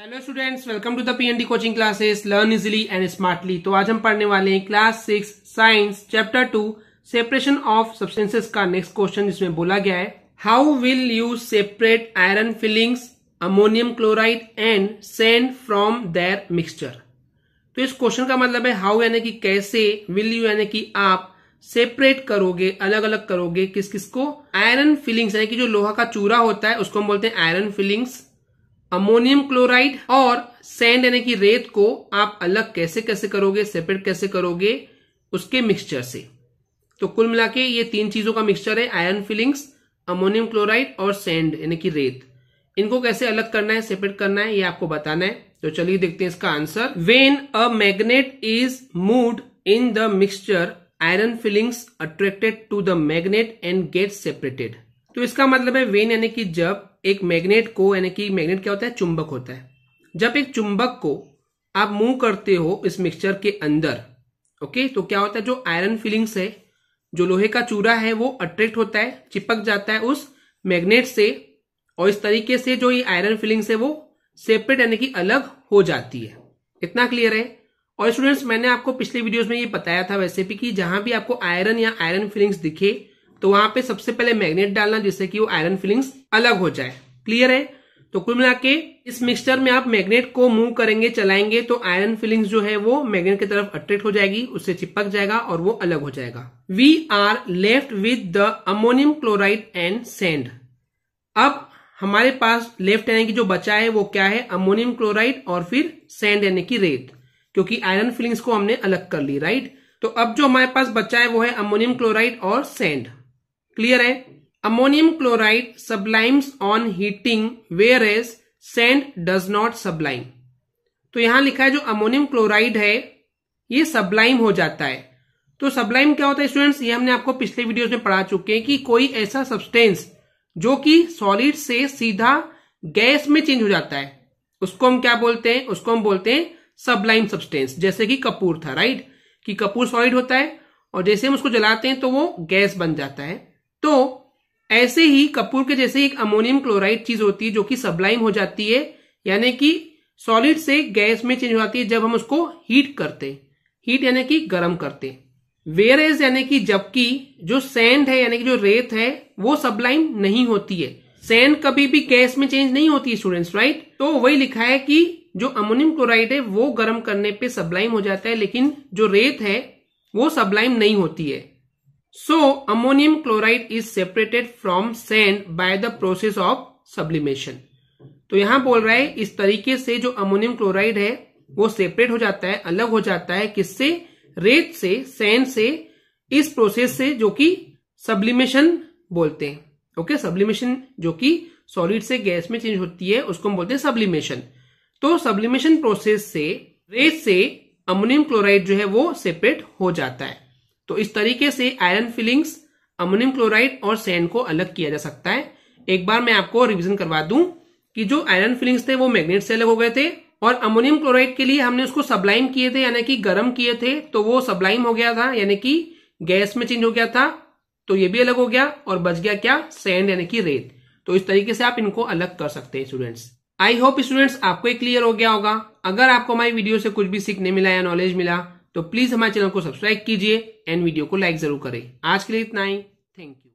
Hello students welcome to the PND coaching classes learn easily and smartly तो आज हम पढ़ने वाले हैं class six science chapter two separation of substances का नेक्स्ट क्वेश्चन जिसमें बोला गया है how will you separate iron filings ammonium chloride and sand from their mixture तो इस क्वेश्चन का मतलब है हाउ यानी कि कैसे विल यू यानी कि आप सेपरेट करोगे अलग अलग करोगे किस किस को आयरन फिलिंग्स यानी कि जो लोहा का चूरा होता है उसको हम बोलते हैं आयरन फिलिंग्स अमोनियम क्लोराइड और सैंड यानी कि रेत को आप अलग कैसे कैसे करोगे सेपरेट कैसे करोगे उसके मिक्सचर से तो कुल मिला के ये तीन चीजों का मिक्सचर है आयरन फिलिंग्स अमोनियम क्लोराइड और सैंड यानी कि रेत इनको कैसे अलग करना है सेपरेट करना है ये आपको बताना है तो चलिए देखते हैं इसका answer when a magnet is moved in the mixture iron filings attracted to the magnet and get separated तो इसका मतलब है वेन यानी कि जब एक मैग्नेट को यानी कि मैग्नेट क्या होता है चुंबक होता है जब एक चुंबक को आप मूव करते हो इस मिक्सचर के अंदर ओके तो क्या होता है जो आयरन फिलिंग्स है जो लोहे का चूरा है वो अट्रैक्ट होता है चिपक जाता है उस मैग्नेट से और इस तरीके से जो ये आयरन फिलिंग्स है वो सेपरेट यानी कि अलग हो जाती है इतना क्लियर है और स्टूडेंट्स मैंने आपको पिछले वीडियोस में ये बताया था वैसे भी कि जहां भी आपको आयरन या आयरन फिलिंग्स दिखे तो वहां पे सबसे पहले मैग्नेट डालना जिससे कि वो आयरन फिलिंग्स अलग हो जाए क्लियर है तो कुल मिला के इस मिक्सचर में आप मैग्नेट को मूव करेंगे चलाएंगे तो आयरन फिलिंग्स जो है वो मैग्नेट की तरफ अट्रैक्ट हो जाएगी उससे चिपक जाएगा और वो अलग हो जाएगा we are left with the ammonium chloride and sand अब हमारे पास लेफ्ट यानी कि जो बचा है वो क्या है अमोनियम क्लोराइड और फिर सेंड यानी कि रेत क्योंकि आयरन फिलिंग्स को हमने अलग कर ली राइट तो अब जो हमारे पास बचा है वो है अमोनियम क्लोराइड और सेंड क्लियर है Ammonium chloride sublimes on heating whereas sand does not sublime. तो यहां लिखा है जो अमोनियम क्लोराइड है ये सबलाइम हो जाता है तो सबलाइम क्या होता है स्टूडेंट्स ये हमने आपको पिछले वीडियोस में पढ़ा चुके हैं कि कोई ऐसा सब्सटेंस जो कि सॉलिड से सीधा गैस में चेंज हो जाता है उसको हम क्या बोलते हैं उसको हम बोलते हैं सबलाइम सब्सटेंस जैसे कि कपूर था राइट कि कपूर सॉलिड होता है और जैसे हम उसको जलाते हैं तो वो गैस बन जाता है तो ऐसे ही कपूर के जैसे एक अमोनियम क्लोराइड चीज होती है जो कि सब्लाइम हो जाती है यानी कि सॉलिड से गैस में चेंज हो जाती है जब हम उसको हीट करते हीट यानी कि गर्म करते वेयर एज यानी कि जबकि जो सैंड है यानी कि जो रेत है वो सब्लाइम नहीं होती है सैंड कभी भी गैस में चेंज नहीं होती स्टूडेंट्स राइट right? तो वही लिखा है कि जो अमोनियम क्लोराइड है वो गर्म करने पे सबलाइम हो जाता है लेकिन जो रेत है वो सब्लाइम नहीं होती है So ammonium chloride is separated from sand by the process of sublimation. तो यहां बोल रहा है इस तरीके से जो अमोनियम क्लोराइड है वो सेपरेट हो जाता है अलग हो जाता है किससे रेत से सैंड से इस प्रोसेस से जो कि सब्लिमेशन बोलते हैं ओके सब्लिमेशन जो कि सॉलिड से गैस में चेंज होती है उसको हम बोलते हैं सब्लिमेशन तो सब्लिमेशन प्रोसेस से रेत से अमोनियम क्लोराइड जो है वो सेपरेट हो जाता है तो इस तरीके से आयरन फिलिंग्स अमोनियम क्लोराइड और सैन को अलग किया जा सकता है एक बार मैं आपको रिविजन करवा दूं कि जो आयरन फिलिंग्स थे वो मैग्नेट से अलग हो गए थे और अमोनियम क्लोराइड के लिए हमने उसको सब्लाइम किए थे यानी कि गर्म किए थे तो वो सब्लाइम हो गया था यानी कि गैस में चेंज हो गया था तो ये भी अलग हो गया और बच गया क्या सैंड यानी कि रेत तो इस तरीके से आप इनको अलग कर सकते हैं स्टूडेंट्स आई होप स्टूडेंट्स आपको क्लियर हो गया होगा अगर आपको हमारी वीडियो से कुछ भी सीखने मिला या नॉलेज मिला तो प्लीज हमारे चैनल को सब्सक्राइब कीजिए एंड वीडियो को लाइक जरूर करें आज के लिए इतना ही थैंक यू